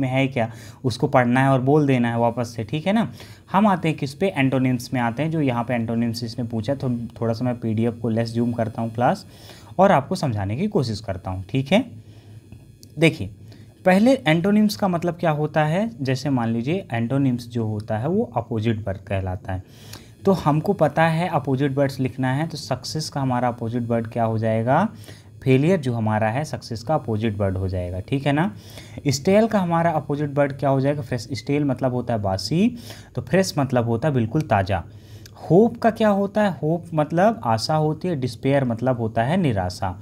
में है क्या उसको पढ़ना है और बोल देना है वापस से ठीक है ना हम आते हैं किस पे एंटोनिम्स में आते हैं जो यहाँ पे एंटोनिम्स इसने पूछा थो, थोड़ा सा मैं पीडीएफ को लेस जूम करता हूँ क्लास और आपको समझाने की कोशिश करता हूँ ठीक है देखिए पहले एंटोनिम्स का मतलब क्या होता है जैसे मान लीजिए एंटोनिम्स जो होता है वो अपोजिट वर्ड कहलाता है तो हमको पता है अपोजिट वर्ड्स लिखना है तो सक्सेस का हमारा अपोजिट वर्ड क्या हो जाएगा फेलियर जो हमारा है सक्सेस का अपोजिट वर्ड हो जाएगा ठीक है ना स्टेल का हमारा अपोजिट वर्ड क्या हो जाएगा फ्रेश स्टेल मतलब होता है बासी तो फ्रेश मतलब होता है बिल्कुल ताज़ा होप का क्या होता है होप मतलब आशा होती है डिस्पेयर मतलब होता है निराशा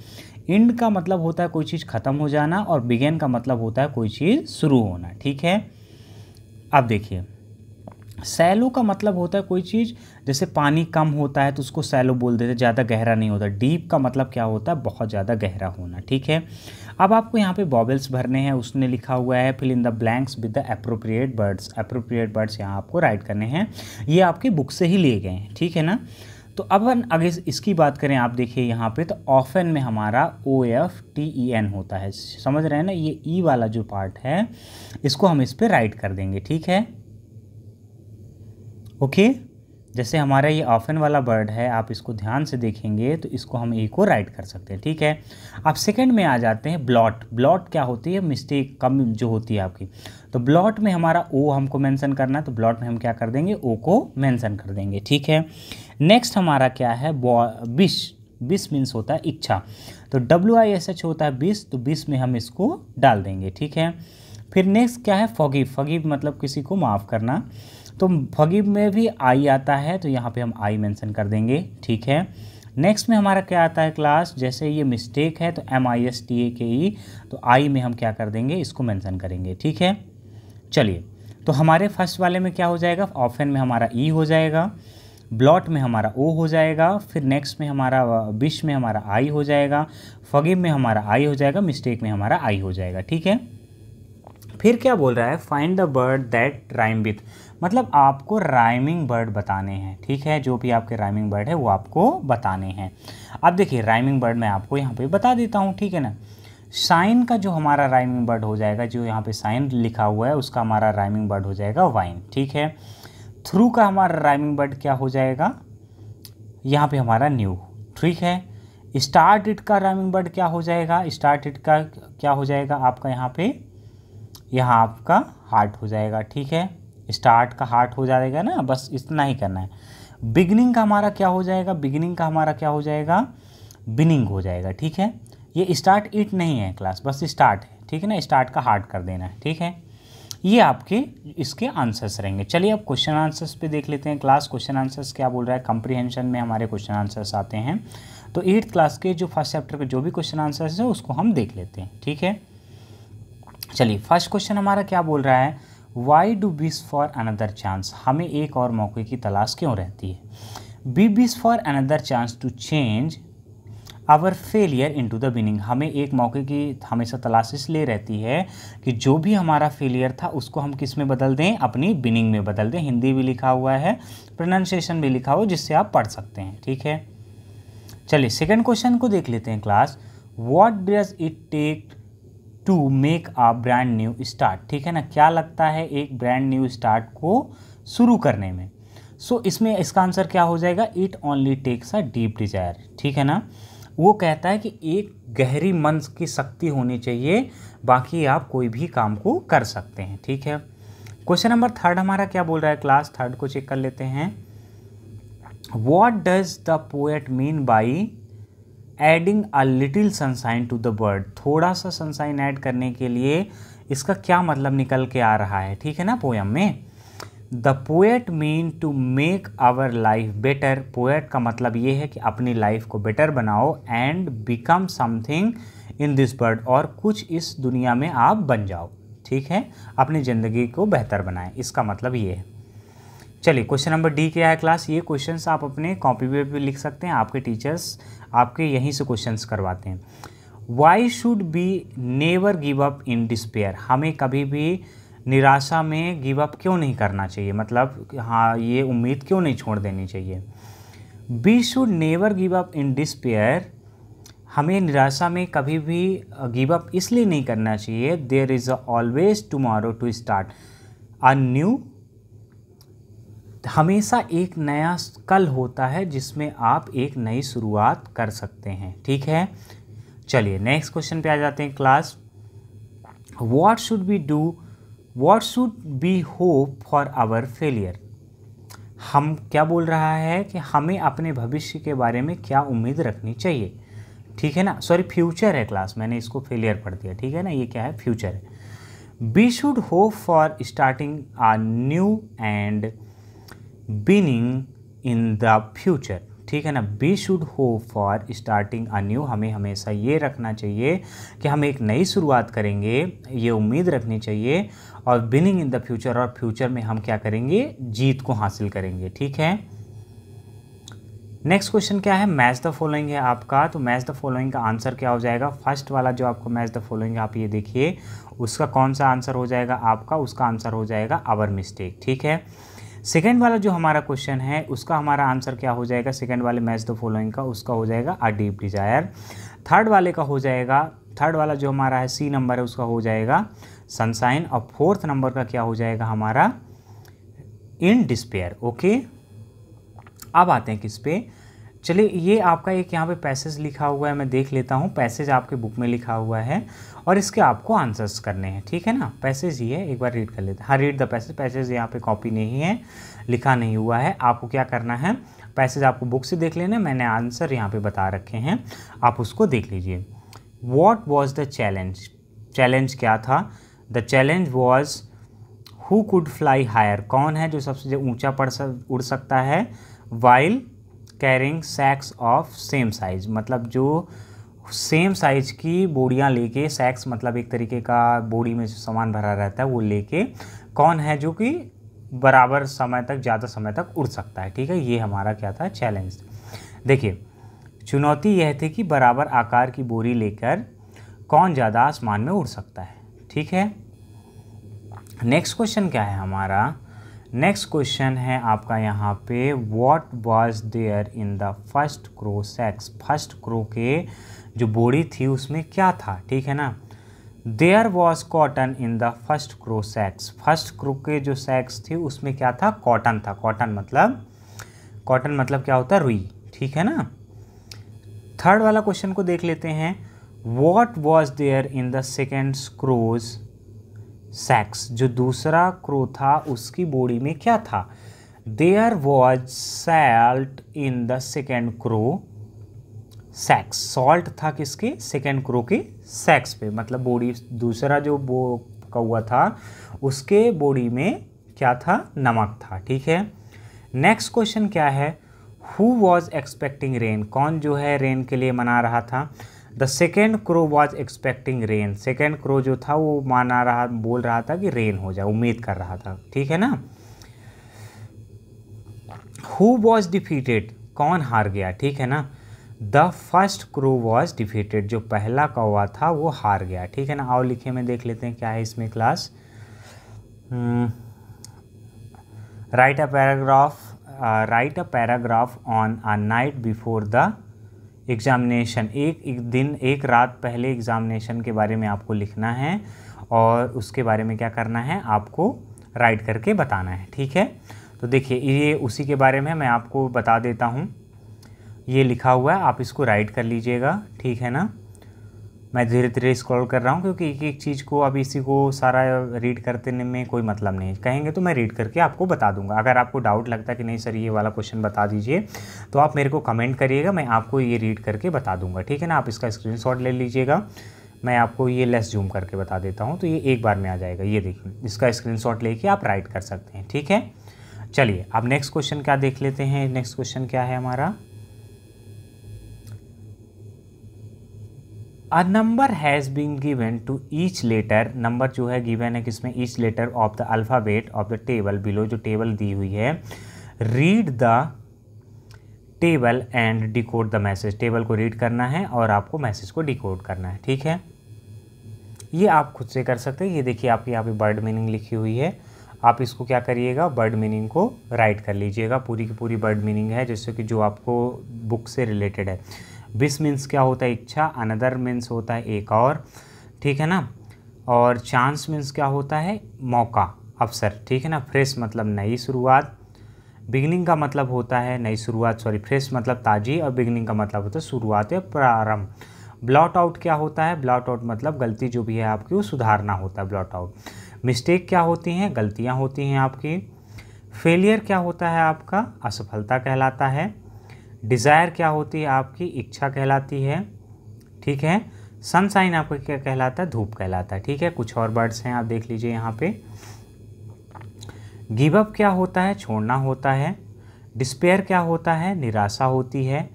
इंड का मतलब होता है कोई चीज़ ख़त्म हो जाना और बिगेन का मतलब होता है कोई चीज़ शुरू होना ठीक है अब देखिए सैलो का मतलब होता है कोई चीज़ जैसे पानी कम होता है तो उसको सैलो बोल देते हैं ज़्यादा गहरा नहीं होता डीप का मतलब क्या होता है बहुत ज़्यादा गहरा होना ठीक है अब आपको यहाँ पे बॉबल्स भरने हैं उसने लिखा हुआ है fill in the blanks with the appropriate words appropriate words यहाँ आपको राइट करने हैं ये आपके बुक से ही लिए गए हैं ठीक है ना तो अब अगर इसकी बात करें आप देखिए यहाँ पे तो ऑफन में हमारा O F T E N होता है समझ रहे हैं ना ये ई वाला जो पार्ट है इसको हम इस पर राइट कर देंगे ठीक है ओके जैसे हमारा ये ऑफन वाला वर्ड है आप इसको ध्यान से देखेंगे तो इसको हम ए को राइट कर सकते हैं ठीक है आप सेकंड में आ जाते हैं ब्लॉट ब्लॉट क्या होती है मिस्टेक कम जो होती है आपकी तो ब्लॉट में हमारा ओ हमको मेंशन करना है तो ब्लॉट में हम क्या कर देंगे ओ को मेंशन कर देंगे ठीक है नेक्स्ट हमारा क्या है विश बीस मीन्स होता है इच्छा तो डब्ल्यू आई एस एच होता है बिस तो बिस में हम इसको डाल देंगे ठीक है फिर नेक्स्ट क्या है फगीब फगीब मतलब किसी को माफ़ करना तो फगीब में भी आई आता है तो यहाँ पे हम आई मेंशन कर देंगे ठीक है नेक्स्ट में हमारा क्या आता है क्लास जैसे ये मिस्टेक है तो M I S T A K E तो आई में हम क्या कर देंगे इसको मेंशन करेंगे ठीक है चलिए तो हमारे फर्स्ट वाले में क्या हो जाएगा ऑफेन में हमारा ई e हो जाएगा ब्लॉट में हमारा ओ हो जाएगा फिर नेक्स्ट में हमारा विश में हमारा आई हो जाएगा फगीब में हमारा आई हो जाएगा मिस्टेक में हमारा आई हो जाएगा ठीक है फिर क्या बोल रहा है find the word that rhyme with मतलब आपको राइमिंग बर्ड बताने हैं ठीक है जो भी आपके राइमिंग बर्ड है वो आपको बताने हैं अब देखिए राइमिंग बर्ड मैं आपको यहाँ पे बता देता हूँ ठीक है ना साइन का जो हमारा राइमिंग बर्ड हो जाएगा जो यहाँ पे साइन लिखा हुआ है उसका हमारा राइमिंग बर्ड हो जाएगा वाइन ठीक है थ्रू का हमारा राइमिंग बर्ड क्या हो जाएगा यहाँ पे हमारा न्यू ठीक है स्टार्ट इट का राइमिंग बर्ड क्या हो जाएगा स्टार्ट इट का क्या हो जाएगा आपका यहाँ पे यहाँ आपका हार्ट हो जाएगा ठीक है स्टार्ट का हार्ट हो जाएगा ना बस इतना ही करना है बिगनिंग का हमारा क्या हो जाएगा बिगनिंग का हमारा क्या हो जाएगा बिनिंग हो जाएगा ठीक है ये स्टार्ट इट नहीं है क्लास बस स्टार्ट है ठीक है ना स्टार्ट का हार्ट कर देना है ठीक है ये आपके इसके आंसर्स रहेंगे चलिए अब क्वेश्चन आंसर्स पे देख लेते हैं क्लास क्वेश्चन आंसर्स क्या बोल रहा है कंप्रीहेंशन में हमारे क्वेश्चन आंसर्स आते हैं तो एट्थ क्लास के जो फर्स्ट चैप्टर के जो भी क्वेश्चन आंसर्स है उसको हम देख लेते हैं ठीक है चलिए फर्स्ट क्वेश्चन हमारा क्या बोल रहा है why do wish for another chance हमें एक और मौके की तलाश क्यों रहती है we wish for another chance to change our failure into the winning हमें एक मौके की हमेशा तलाश इसलिए रहती है कि जो भी हमारा फेलियर था उसको हम किस में बदल दें अपनी विनिंग में बदल दें हिंदी भी लिखा हुआ है प्रोनाउंसिएशन भी लिखा हुआ जिससे आप पढ़ सकते हैं ठीक है चलिए सेकेंड क्वेश्चन को देख लेते हैं class what does it take to make a brand new start ठीक है ना क्या लगता है एक ब्रांड न्यू स्टार्ट को शुरू करने में सो so, इसमें इसका आंसर क्या हो जाएगा it only takes a deep desire ठीक है ना वो कहता है कि एक गहरी मन की शक्ति होनी चाहिए बाकी आप कोई भी काम को कर सकते हैं ठीक है क्वेश्चन नंबर थर्ड हमारा क्या बोल रहा है क्लास थर्ड को चेक कर लेते हैं what does the poet mean by adding a little sunshine to the word थोड़ा सा सनसाइन ऐड करने के लिए इसका क्या मतलब निकल के आ रहा है ठीक है ना पोएम में the poet mean to make our life better poet का मतलब ये है कि अपनी लाइफ को बेटर बनाओ and become something in this world और कुछ इस दुनिया में आप बन जाओ ठीक है अपनी ज़िंदगी को बेहतर बनाएं इसका मतलब ये है चलिए क्वेश्चन नंबर डी क्या है क्लास ये क्वेश्चन आप अपने कॉपी पे भी लिख सकते हैं आपके टीचर्स आपके यहीं से क्वेश्चन करवाते हैं why should we never give up in despair हमें कभी भी निराशा में गिव अप क्यों नहीं करना चाहिए मतलब हाँ ये उम्मीद क्यों नहीं छोड़ देनी चाहिए we should never give up in despair हमें निराशा में कभी भी गिव अप इसलिए नहीं करना चाहिए there is always tomorrow to start a new हमेशा एक नया कल होता है जिसमें आप एक नई शुरुआत कर सकते हैं ठीक है चलिए नेक्स्ट क्वेश्चन पे आ जाते हैं class what should we do what should we hope for our failure हम क्या बोल रहा है कि हमें अपने भविष्य के बारे में क्या उम्मीद रखनी चाहिए ठीक है ना सॉरी फ्यूचर है क्लास मैंने इसको फेलियर पढ़ दिया ठीक है ना ये क्या है फ्यूचर है we should hope for starting a new and winning in the future ठीक है ना we should hope for starting a new हमें हमेशा ये रखना चाहिए कि हम एक नई शुरुआत करेंगे ये उम्मीद रखनी चाहिए और बिनिंग इन द फ्यूचर और फ्यूचर में हम क्या करेंगे जीत को हासिल करेंगे ठीक है नेक्स्ट क्वेश्चन क्या है मैच द फॉलोइंग है आपका तो मैच द फॉलोइंग का आंसर क्या हो जाएगा फर्स्ट वाला जो आपको मैच द फॉलोइंग आप ये देखिए उसका कौन सा आंसर हो जाएगा आपका उसका आंसर हो जाएगा आवर मिस्टेक ठीक है सेकेंड वाला जो हमारा क्वेश्चन है उसका हमारा आंसर क्या हो जाएगा सेकेंड वाले मैच द फॉलोइंग का उसका हो जाएगा आ डीप डिजायर थर्ड वाले का हो जाएगा थर्ड वाला जो हमारा है सी नंबर है उसका हो जाएगा सनसाइन और फोर्थ नंबर का क्या हो जाएगा हमारा इन डिस्पेयर ओके अब आते हैं किस पे चलिए ये आपका एक यहाँ पे पैसेज लिखा हुआ है मैं देख लेता हूँ पैसेज आपके बुक में लिखा हुआ है और इसके आपको आंसर्स करने हैं ठीक है ना पैसेज ही है एक बार रीड कर लेते हैं हाँ रीड द पैसेज पैसेज यहाँ पे कॉपी नहीं है लिखा नहीं हुआ है आपको क्या करना है पैसेज आपको बुक से देख लेना मैंने आंसर यहाँ पर बता रखे हैं आप उसको देख लीजिए what was the challenge challenge क्या था the challenge was who could fly higher कौन है जो सबसे ऊँचा पड़ सक उड़ सकता है while carrying sacks of same size मतलब जो सेम साइज की बोरियां लेके सैक्स मतलब एक तरीके का बोरी में जो सामान भरा रहता है वो लेके कौन है जो कि बराबर समय तक ज़्यादा समय तक उड़ सकता है ठीक है ये हमारा क्या था चैलेंज देखिए चुनौती यह थी कि बराबर आकार की बोरी लेकर कौन ज़्यादा आसमान में उड़ सकता है ठीक है नेक्स्ट क्वेश्चन क्या है हमारा नेक्स्ट क्वेश्चन है आपका यहाँ पे what was there in the first crow sacks first crow के जो बॉडी थी उसमें क्या था ठीक है ना there was cotton in the first crow sacks first crow के जो सेक्स थी उसमें क्या था कॉटन था कॉटन मतलब कॉटन मतलब क्या होता है रुई ठीक है ना थर्ड वाला क्वेश्चन को देख लेते हैं what was there in the second crow's sacks जो दूसरा क्रो था उसकी बॉडी में क्या था there was salt in the second crow sacks salt था किसके सेकेंड क्रो के सेक्स पे मतलब बॉडी दूसरा जो वो कौआ था उसके बॉडी में क्या था नमक था ठीक है नेक्स्ट क्वेश्चन क्या है हु वॉज एक्सपेक्टिंग रेन कौन जो है रेन के लिए मना रहा था the second crow was expecting rain second crow जो था वो माना रहा बोल रहा था कि रेन हो जाए उम्मीद कर रहा था ठीक है ना हु वॉज डिफीटेड कौन हार गया ठीक है ना the first crow was defeated जो पहला कौवा था वो हार गया ठीक है ना आओ लिखे में देख लेते हैं क्या है इसमें class write a paragraph write a paragraph on a night before the examination एक, एक दिन एक रात पहले एग्ज़ामिनेशन के बारे में आपको लिखना है और उसके बारे में क्या करना है आपको राइट करके बताना है ठीक है तो देखिए ये उसी के बारे में मैं आपको बता देता हूँ ये लिखा हुआ है आप इसको राइट कर लीजिएगा ठीक है ना मैं धीरे धीरे स्क्रॉल कर रहा हूँ क्योंकि एक एक चीज़ को अब इसी को सारा रीड करते में कोई मतलब नहीं कहेंगे तो मैं रीड करके आपको बता दूंगा अगर आपको डाउट लगता है कि नहीं सर ये वाला क्वेश्चन बता दीजिए तो आप मेरे को कमेंट करिएगा मैं आपको ये रीड करके बता दूंगा ठीक है ना आप इसका स्क्रीन ले लीजिएगा मैं आपको ये लेस जूम करके बता देता हूँ तो ये एक बार में आ जाएगा ये देखिए इसका स्क्रीन लेके आप राइट कर सकते हैं ठीक है चलिए अब नेक्स्ट क्वेश्चन क्या देख लेते हैं नेक्स्ट क्वेश्चन क्या है हमारा a number has been given to each letter number जो है गिवन है किसमें each letter of the alphabet of the table below जो टेबल दी हुई है read the table and decode the message table को रीड करना है और आपको मैसेज को डिकोड करना है ठीक है ये आप खुद से कर सकते हैं ये देखिए आपके यहाँ पे बर्ड मीनिंग लिखी हुई है आप इसको क्या करिएगा बर्ड मीनिंग को राइट कर लीजिएगा पूरी की पूरी बर्ड मीनिंग है जैसे कि जो आपको बुक से रिलेटेड है विश मीन्स क्या होता है इच्छा अनदर मीन्स होता है एक और ठीक है ना और चांस मीन्स क्या होता है मौका अवसर ठीक है ना फ्रेश मतलब नई शुरुआत बिगनिंग का मतलब होता है नई शुरुआत सॉरी फ्रेश मतलब ताज़ी और बिगनिंग का मतलब होता है शुरुआत या प्रारंभ ब्लॉट आउट क्या होता है ब्लॉट आउट मतलब गलती जो भी है आपकी वो सुधारना होता है ब्लॉट आउट मिस्टेक क्या होती हैं गलतियाँ होती हैं आपकी फेलियर क्या होता है आपका असफलता कहलाता है डिज़ायर क्या होती है आपकी इच्छा कहलाती है ठीक है सनसाइन आपका क्या कहलाता है धूप कहलाता है ठीक है कुछ और वर्ड्स हैं आप देख लीजिए यहाँ पे अप क्या होता है छोड़ना होता है डिस्पेयर क्या होता है निराशा होती है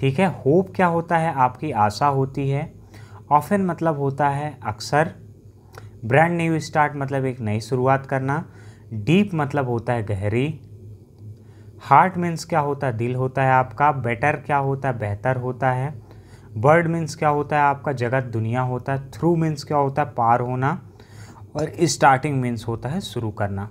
ठीक है होप क्या होता है आपकी आशा होती है ऑफन मतलब होता है अक्सर ब्रांड न्यू स्टार्ट मतलब एक नई शुरुआत करना डीप मतलब होता है गहरी हार्ट मीन्स क्या होता है दिल होता है आपका बेटर क्या होता है बेहतर होता है बर्ड मीन्स क्या होता है आपका जगत दुनिया होता है थ्रू मीन्स क्या होता है पार होना और स्टार्टिंग मीन्स होता है शुरू करना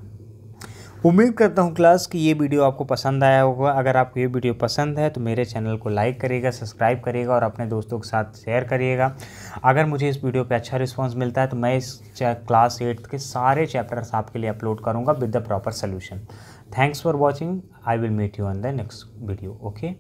उम्मीद करता हूँ क्लास कि ये वीडियो आपको पसंद आया होगा अगर आपको ये वीडियो पसंद है तो मेरे चैनल को लाइक करिएगा सब्सक्राइब करिएगा और अपने दोस्तों के साथ शेयर करिएगा अगर मुझे इस वीडियो पे अच्छा रिस्पांस मिलता है तो मैं इस क्लास एट्थ के सारे चैप्टर्स आपके लिए अपलोड करूँगा with the proper solution thanks for watching i will meet you on the next video okay